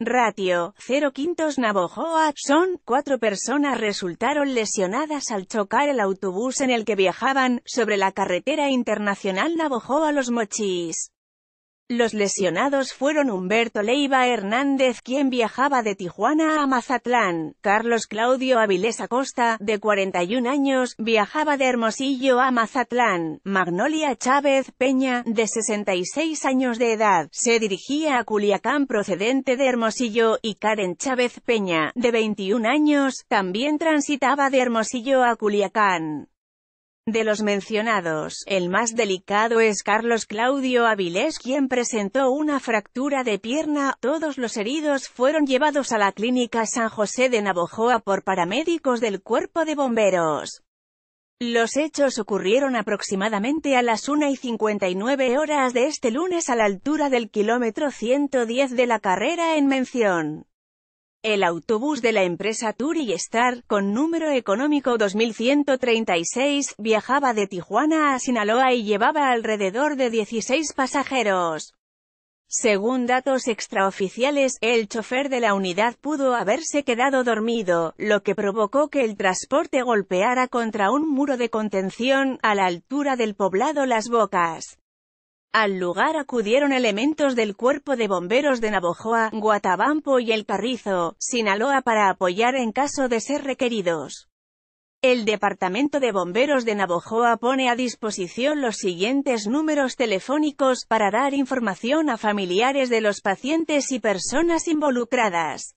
Ratio, 0 quintos Navojoa Son, cuatro personas resultaron lesionadas al chocar el autobús en el que viajaban, sobre la carretera internacional navojoa los mochis. Los lesionados fueron Humberto Leiva Hernández quien viajaba de Tijuana a Mazatlán, Carlos Claudio Avilés Acosta, de 41 años, viajaba de Hermosillo a Mazatlán, Magnolia Chávez Peña, de 66 años de edad, se dirigía a Culiacán procedente de Hermosillo y Karen Chávez Peña, de 21 años, también transitaba de Hermosillo a Culiacán. De los mencionados, el más delicado es Carlos Claudio Avilés quien presentó una fractura de pierna, todos los heridos fueron llevados a la clínica San José de Navojoa por paramédicos del Cuerpo de Bomberos. Los hechos ocurrieron aproximadamente a las 1 y 59 horas de este lunes a la altura del kilómetro 110 de la carrera en mención. El autobús de la empresa Star, con número económico 2136, viajaba de Tijuana a Sinaloa y llevaba alrededor de 16 pasajeros. Según datos extraoficiales, el chofer de la unidad pudo haberse quedado dormido, lo que provocó que el transporte golpeara contra un muro de contención, a la altura del poblado Las Bocas. Al lugar acudieron elementos del Cuerpo de Bomberos de Navojoa, Guatabampo y El Carrizo, Sinaloa para apoyar en caso de ser requeridos. El Departamento de Bomberos de Navojoa pone a disposición los siguientes números telefónicos para dar información a familiares de los pacientes y personas involucradas.